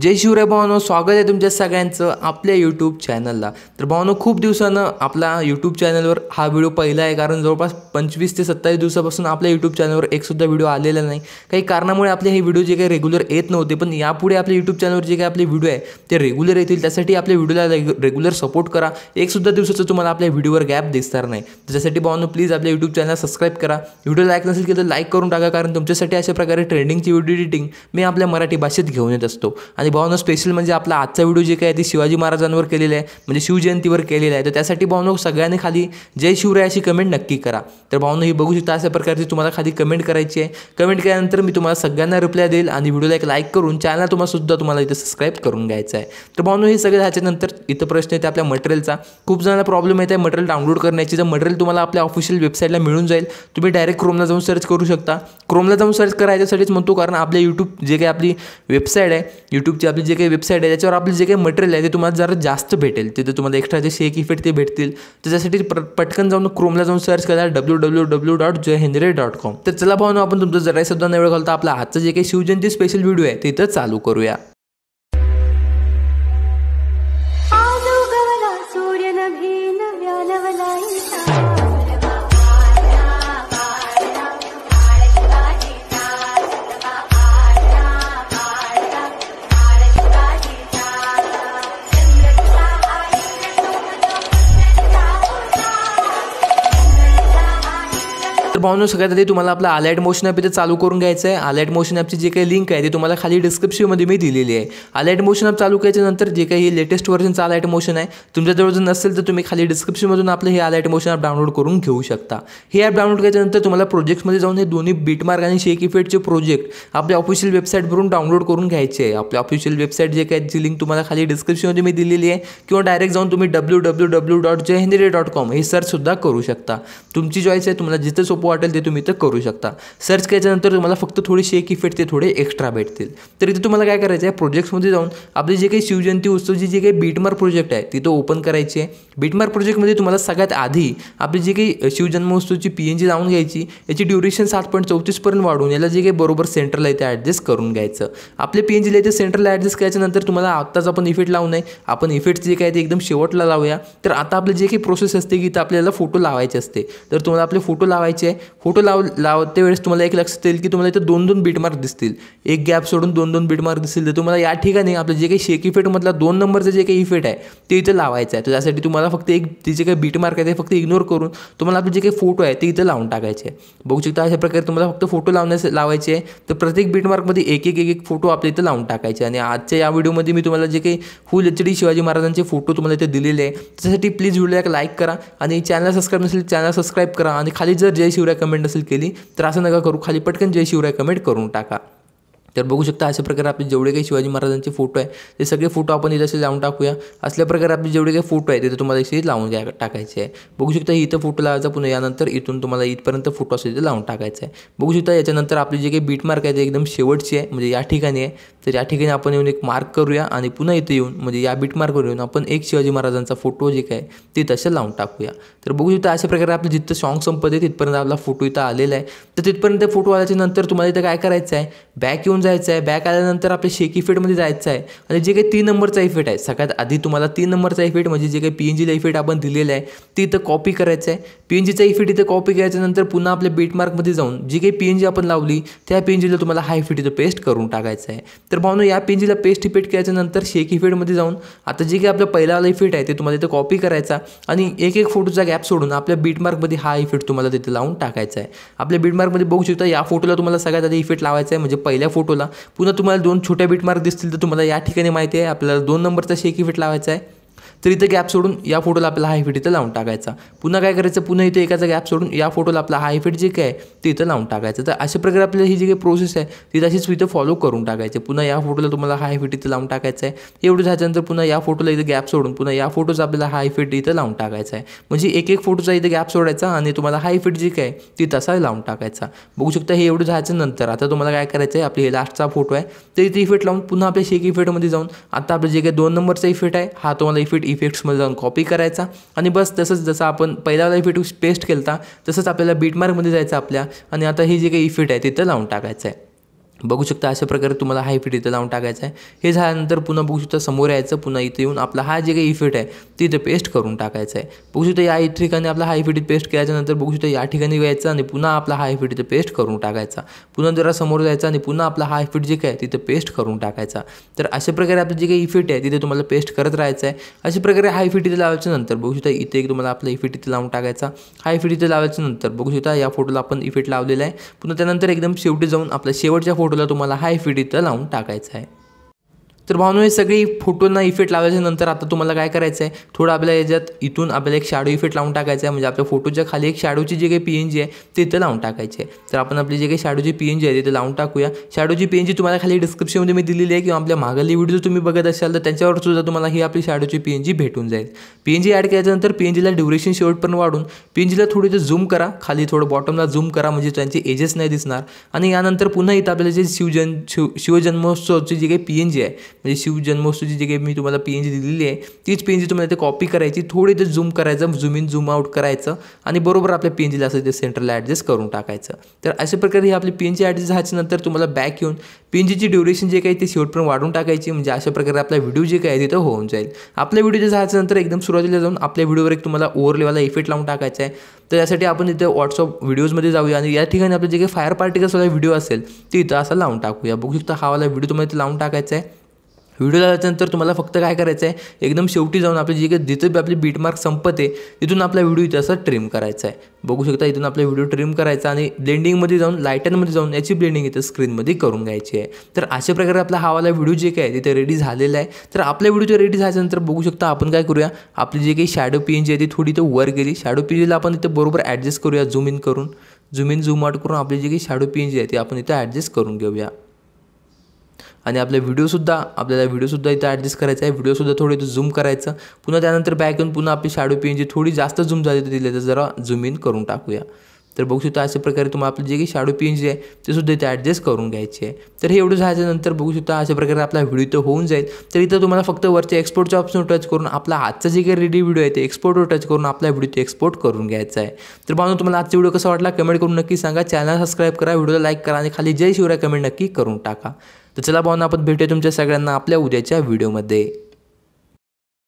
जय शिवराय भावानो स्वागत आहे तुमच्या सगळ्यांचं आपल्या यूट्यूब चॅनलला तर भावानो खूप दिवसानं आपला यूट्यूब चॅनलवर हा व्हिडिओ पहिला आहे कारण जवळपास पंचवीस ते सत्तावीस दिवसापासून आपल्या यूट्यूब चॅनलवर एकसुद्धा व्हिडिओ आलेला नाही काही कारणामुळे आपले हे व्हिडिओ जे काही रेग्युलर येत नव्हते पण यापुढे आपल्या यूट्यूब चॅनलवर जे काही आपले व्हिडिओ आहे ते रेग्युलर येतील त्यासाठी आपल्या व्हिडिओला रेग्युलर सपोर्ट करा एकसुद्धा दिवसाचं तुम्हाला आपल्या व्हिडिओवर गॅप दिसणार नाही त्याच्यासाठी भावानो प्लीज आपल्या यूट्यूब चॅनल सबस्क्राईब करा व्हिडिओ लाईक नसेल की तर लाईक करून टाका कारण तुमच्यासाठी अशा प्रकारे ट्रेंडिंगची व्हिडिओ एडिटिंग मी आपल्या मराठी भाषेत घेऊन येत असतो आणि भावनो स्पेशल म्हणजे आपला आजचा व्हिडिओ जे काय आहे ते शिवाजी महाराजांवर केलेला आहे म्हणजे शिवजयंतीवर केलेला आहे तर त्यासाठी भावनो सगळ्यांनी खाली जय शिवराय अशी कमेंट नक्की करा तर भावनो ही बघू शकता अशा प्रकारची तुम्हाला खाली कमेंट करायची आहे कमेंट केल्यानंतर मी तुम्हाला सगळ्यांना रिप्लाय देईल आणि व्हिडिओला एक लाईक करून चॅनल तुम्हाला सुद्धा तुम्हाला इथे सबस्क्राईब करून घ्यायचं आहे तर भावनो हे सगळं ह्याच्यानंतर इथं प्रश्न येते आपल्या मटेरियलचा खूप जणांना प्रॉब्लेम येत आहे मटेरियल डाउनलोड करण्याची जर मटेरियल तुम्हाला आपल्या ऑफिशियल वेबसाईटला मिळून जाईल तुम्ही डायरेक्ट क्रोमला जाऊन सर्च करू शकता क्रोमला जाऊन सर्च करायच्यासाठीच म्हणतो कारण आपल्या यूट्यूब जे काही आपली वेबसाईट आहे यूट्यूब यूट्यूबची आपली जे काही वेबसाईट आहे त्याच्यावर आपले जे काही मटेरियल आहे ते तुम्हाला जरा जास्त भेटेल तिथे तुम्हाला एक्स्ट्रा जे शेक इफेक्ट ते भेटतील त्याच्यासाठी पटकन जाऊन क्रोमला जाऊन सर्च करा डब्ल्यू डब्ल्यू डब्ल्यू डॉट जय हेनरे डॉट कॉम तर चला ना आपण तुमचं जरा सुद्धा वेळ घालता आपला आजचं जे काही शिवजयंती स्पेशल व्हिडिओ आहे तिथं चालू करूया तर पाहून सगळ्यात आधी तुम्हाला आपला अलाइट मोशन ॲप इथे चालू करून घ्यायचं आहे आलाईट मोशन ॲपची जी काही लिंक आहे ती तुम्हाला खाली डिस्क्रिप्शनमध्ये मी दिलेली आहे अलाइट मोशन ॲप चालू करायच्यानंतर जे काही लेटेस्ट व्हर्जनचं अलर्ट मोशन आहे तुमच्याजवळ जर नसेल तर तुम्ही खाली डिस्क्रिप्शनमधून आपलं हे अलर्ट मोशन ॲप डाउनलोड करून घेऊ शकता हे ॲप डाउनलोड केल्यानंतर तुम्हाला प्रोजेक्टमध्ये जाऊन हे दोन्ही बीटमार्क आणि शेक इफेक्टचे प्रोजेक्ट आपल्या ऑफिशियल वेबसाईटवरून डाउनलोड करून घ्यायचे आहे आपल्या ऑफिशियल वेबसाईट जे काही जी लिंक तुम्हाला खाली डिस्क्रिप्शनमध्ये मी दिलेली आहे किंवा डायरेक्ट जाऊन तुम्ही W W W dot J Hindi dot com हे सर्चसुद्धा करू शकता तुमची चॉईस आहे तुम्हाला जिथे सोपं सोपं वाटेल ते तुम्ही इथं करू शकता सर्च केल्याच्यानंतर तुम्हाला फक्त थोडीशी एक इफेक्ट ते थोडे एक्स्ट्रा भेटतील तर इथे तुम्हाला काय करायचं आहे प्रोजेक्ट्समध्ये जाऊन आपले जे काही शिवजयंती उत्सवची जे काही बीटमार प्रोजेक्ट आहे तिथं ओपन करायची आहे बीटमार प्रोजेक्टमध्ये तुम्हाला सगळ्यात आधी आपली जी काही शिवजन्मोत्सवची पी एन जी लावून घ्यायची याची ड्युरेशन सात पॉईंट चौतीसपर्यंत वाढून याला जे काही बरोबर सेंटरला इथे ॲडजस्ट करून घ्यायचं आपले पी एन जीला इथे सेंटरला ॲडजस्ट केल्याच्यानंतर तुम्हाला आत्ताच आपण इफेक्ट लावू नये आपण इफेक्ट जे काय ते एकदम शेवटला लावूया तर आता आपले जे काही प्रोसेस असते की इथं आपल्याला फोटो लावायचे असते तर तुम्हाला आपले फोटो लावायचे फोटो लाव लावते वेळेस तुम्हाला एक लक्षात येईल की तुम्हाला इथं दोन दोन बीटमार्क दिसतील एक गॅप सोडून दोन दोन बीटमार्क दिसतील तर तुम्हाला या ठिकाणी आपलं जे काही शेक इफेक्टमधला दोन नंबरचं जे काही इफेक्ट आहे ते इथं लावायचं आहे तर त्यासाठी तुम्हाला फक्त एक ते जे काही बीटमार्क आहे ते फक्त इग्नोर करून तुम्हाला आपले जे काही फोटो आहे ते इथं लावून टाकायचे बघू शकता अशा प्रकारे तुम्हाला फक्त फोटो लावण्यास लावायचे आहे तर प्रत्येक बीटमार्कमध्ये एक एक एक फोटो आपल्या इथं लावून टाकायचे आणि आजच्या या व्हिडिओमध्ये मी तुम्हाला जे काही फुल एच डी शिवाजी महाराजांचे फोटो तुम्हाला इथे दिलेले आहे त्यासाठी प्लीज व्हिडिओला एक लाईक करा आणि चॅनल सबस्क्राईब नसेल चॅनल सबस्क्राईब करा आणि खाली जर जय शिवराय कमेंट नसेल केली तर असं नका करू खाली पटकन जय शिवराय कमेंट करून टाका तर बघू शकता अशा प्रकारे आपले जेवढे काही शिवाजी महाराजांचे फोटो आहे ते सगळे फोटो आपण इथे असे लावून टाकूया असल्या प्रकारे आपले जेवढे काही फोटो आहे तिथे तुम्हाला इथे लावून घ्या टाकायचे आहे बघू शकता इथं फोटो लावायचा पुन्हा यानंतर इथून तुम्हाला इथपर्यंत फोटो असेल ते लावून टाकायचं आहे बघू शकता याच्यानंतर आपली जे काही बीट मार्क आहे ते एकदम शेवटची आहे म्हणजे या ठिकाणी आहे तर या ठिकाणी आपण येऊन एक मार्क करूया आणि पुन्हा इथे येऊन म्हणजे या बीट मार्कवर येऊन आपण एक शिवाजी महाराजांचा फोटो जे काय ते तसे लावून टाकूया तर बघू शकता अशा प्रकारे आपलं जिथं सॉन्ग संपत आहे तिथपर्यंत आपला फोटो इथं आलेला आहे तर तिथपर्यंत फोटो आल्याच्या नंतर तुम्हाला इथं काय करायचं आहे बॅक येऊन जायचं आहे बॅक आल्यानंतर आपल्या शेकी जायचं आहे आणि जे काही तीन नंबरचा इफेक्ट आहे सगळ्यात आधी तुम्हाला तीन नंबरचा इफेक्ट म्हणजे जे काही पी एन जीला इफेक्ट आपण दिलेलं आहे ती तर कॉपी करायचं आहे पी एन जीचा इफिट इथं कॉपी केल्याच्यानंतर पुन्हा आपल्या बीटमार्कमध्ये जाऊन जी काही पी एन जी आपण लावली त्या पी एन जीला तुम्हाला हाय फिट इथं पेस्ट करून टाकायचं आहे तर ना या पी एन जीला पेस्ट इफेक्ट केल्याच्यानंतर शेक इफिटमध्ये जाऊन आता जे काही आपला पहिलावाला इफिट आहे ते तुम्हाला इथं कॉपी करायचा आणि एक एक फोटोचा गॅप सोडून आपल्या बीटमार्कमध्ये हा इफिट तुम्हाला तिथे लावून टाकायचा आहे आपल्या बीटमार्कमध्ये बघू शकता या फोटोला तुम्हाला सगळ्यात आधी इफिट लावायचा आहे म्हणजे पहिल्या फोटोला पुन्हा तुम्हाला दोन छोट्या बीटमार्क दिसतील तर तुम्हाला या ठिकाणी माहिती आहे आपल्याला दोन नंबरचा शेक इफिट लावायचा आहे तर इथं गॅप सोडून या फोटोला आपला हाय फिट इथं लावून टाकायचा पुन्हा काय करायचं पुन्हा इथं एकाचा गॅप सोडून या फोटोला आपला हाय फिट जे काय ते इथं लावून टाकायचं तर अशा प्रकारे आपल्याला ही जी काही प्रोसेस आहे ती तशीच इथं फॉलो करून टाकायचे पुन्हा या फोटोला तुम्हाला हाय फिट इथं लावून टाकायचं आहे एवढं झाल्यानंतर पुन्हा या फोटोला इथं गॅप सोडून पुन्हा या फोटोचा आपल्याला हाय फिट इथं लावून टाकायचा आहे म्हणजे एक एक फोटोचा इथं गॅप सोडायचा आणि तुम्हाला हाय फिट जी काय ती तसा लावून टाकायचा बघू शकता हे एवढं झाल्याच्या नंतर आता तुम्हाला काय करायचं आहे आपली हे लास्टचा फोटो आहे तर इथे इफेक्ट लावून पुन्हा आपल्या शेक इफेक्टमध्ये जाऊन आता आपलं जे काही दोन नंबरचा इफेक्ट आहे हा तुम्हाला इफेक्ट इफेक्ट्समध्ये जाऊन कॉपी करायचा आणि बस तसंच जसं आपण पहिल्यावाला इफेक्ट पेस्ट केला तसंच आपल्याला बीटमार्कमध्ये जायचं आपल्या आणि आता ही जी काही इफेक्ट आहे तिथं लावून टाकायचं आहे बघू शकता अशा प्रकारे तुम्हाला हा इफेक्ट इथं लावून टाकायचा आहे हे झाल्यानंतर पुन्हा बघू शकता समोर यायचं पुन्हा इथे येऊन आपला हा जे काही इफेक्ट आहे ते इथं पेस्ट करून टाकायचा आहे बघू शकता या ठिकाणी आपला हा इफेक्ट पेस्ट केल्याच्यानंतर बघू शकता या ठिकाणी यायचा आणि पुन्हा आपला हा इफेक्ट इथं पेस्ट करून टाकायचा पुन्हा जरा समोर जायचा आणि पुन्हा आपला हा इफेक्ट जे काय तिथं पेस्ट करून टाकायचा तर अशा प्रकारे आपलं जे काही इफेक्ट आहे तिथे तुम्हाला पेस्ट करत राहायचं आहे अशा प्रकारे हा इफेक्ट इथे लावायच्या बघू शकता इथे एक तुम्हाला आपला इफेक्ट इथे लावून टाकायचा हा इफेक्ट इथे लावायच्या नंतर बघू शकता या फोटोला आपण इफेक्ट लावलेला आहे पुन्हा त्यानंतर एकदम शेवटी जाऊन आपल्या शेवटच्या फोटो फोटोला तुम्हाला हाय फीड लावून टाकायचं आहे तर भाऊनो हे सगळी फोटोंना इफेक्ट लावल्याच्यानंतर आता तुम्हाला काय करायचं आहे थोडं आपल्या याच्यात इथून आपल्याला एक शॅडो इफेक्ट लावून टाकायचा आहे म्हणजे आपल्या फोटोच्या खाली एक शॅडोची जी काही पी एन जी आहे ते इथं लावून टाकायची आहे तर आपण आपली जी काही शॅडोची पी एन जी आहे तिथे लावून टाकूया शॅडोची पी एन जी तुम्हाला खाली डिस्क्रिप्शनमध्ये मी दिलेली आहे किंवा आपल्या मागली व्हिडिओ तुम्ही बघत असाल तर त्याच्यावर सुद्धा तुम्हाला ही आपली शॅडोची पी एन जी भेटून जाईल पी एन जी ॲड केल्याच्यानंतर पी एन जीला ड्युरेशन वाढून पी एन जीला थोडं झूम करा खाली थोडं बॉटमला झूम करा म्हणजे त्यांचे एजेस नाही दिसणार आणि यानंतर पुन्हा इथं आपल्याला जे शिवजन शिव शिवजन्मोत्सवची जी काही पी एन जी आहे म्हणजे जन्मोत्सवची जी काही मी तुम्हाला जी दिलेली आहे तीच पेनजी तुम्हाला ते कॉपी करायची थोडी ते झूम करायचं झूम इन झूम आउट करायचं आणि बरोबर आपल्या जीला असं ते सेंटरला ॲडजस्ट करून टाकायचं तर अशा प्रकारे ही आपली पी जी ॲडजस्ट नंतर तुम्हाला बॅक येऊन जीची ड्युरेशन जे काही ते शेवटपर्यंत वाढून टाकायची म्हणजे अशा प्रकारे आपला व्हिडिओ जे काही आहे तिथं होऊन जाईल आपल्या व्हिडिओ जे नंतर एकदम सुरुवातीला जाऊन आपल्या व्हिडिओवर एक तुम्हाला ओव्हर लेवलला इफेक्ट लावून टाकायचा आहे तर यासाठी आपण इथे व्हॉट्सअप व्हिडिओजमध्ये जाऊया आणि या ठिकाणी आपलं जे काही फायर पार्टीचा सुद्धा व्हिडिओ असेल ते इथं असा लावून टाकूया बघू शकता हा वाला व्हिडिओ तुम्हाला इथे लावून टाकायचा आहे व्हिडिओ झाल्याच्यानंतर तुम्हाला फक्त काय करायचं आहे एकदम शेवटी जाऊन आपली जी काही जिथे आपली बीटमार्क संपते तिथून आपला व्हिडिओ इथे असा ट्रिम करायचा आहे बघू शकता इथून आपला व्हिडिओ ट्रिम करायचा आणि ब्लेंडिंगमध्ये जाऊन लायटनमध्ये जाऊन याची ब्लेंडिंग इथे स्क्रीनमध्ये करून घ्यायची आहे तर अशा प्रकारे आपला वाला व्हिडिओ जे काय तिथे रेडी झालेला आहे तर आपल्या व्हिडिओच्या रेडी झाल्यानंतर बघू शकता आपण काय करूया आपली जी काही शॅडो पिन जी आहे ती थोडी तो वर गेली शॅडो पिनला आपण इथे बरोबर ॲडजस्ट करूया झूम इन करून झूम इन झूम आउट करून आपली जी काही शॅडो पिन जी आहे ती आपण इथे ॲडजस्ट करून घेऊया आणि आपल्या व्हिडिओसुद्धा आपल्याला व्हिडिओसुद्धा इथं ॲडजस्ट करायचा आहे व्हिडिओसुद्धा थोडं इथं झूम करायचं पुन्हा त्यानंतर बॅक येऊन पुन्हा आपली शाडो एन जी थोडी जास्त झूम झाली तर दिले तर जरा झूम इन करून टाकूया तर बघू शकता अशा प्रकारे तुम्हाला आपली जे काही शाडो पिन जे आहे ते सुद्धा इथे ॲडजस्ट करून घ्यायची आहे तर हे एवढं नंतर बघू शकता अशा प्रकारे आपला व्हिडिओ तर होऊन जाईल तर इथं तुम्हाला फक्त वरच्या एक्सपोर्टच्या ऑप्शन टच करून आपला आजचा जे काही रेडी व्हिडिओ आहे ते एक्सपोर्टवर टच करून आपला व्हिडिओ एक्सपोर्ट करून घ्यायचा आहे तर बघून तुम्हाला आजचा व्हिडिओ कसा वाटला कमेंट करून नक्की सांगा चॅनल सबस्क्राईब करा व्हिडिओला लाईक करा आणि खाली जय शिवराय कमेंट नक्की करून टाका तर चला पाहून आपण भेटूया तुमच्या सगळ्यांना आपल्या उद्याच्या व्हिडिओमध्ये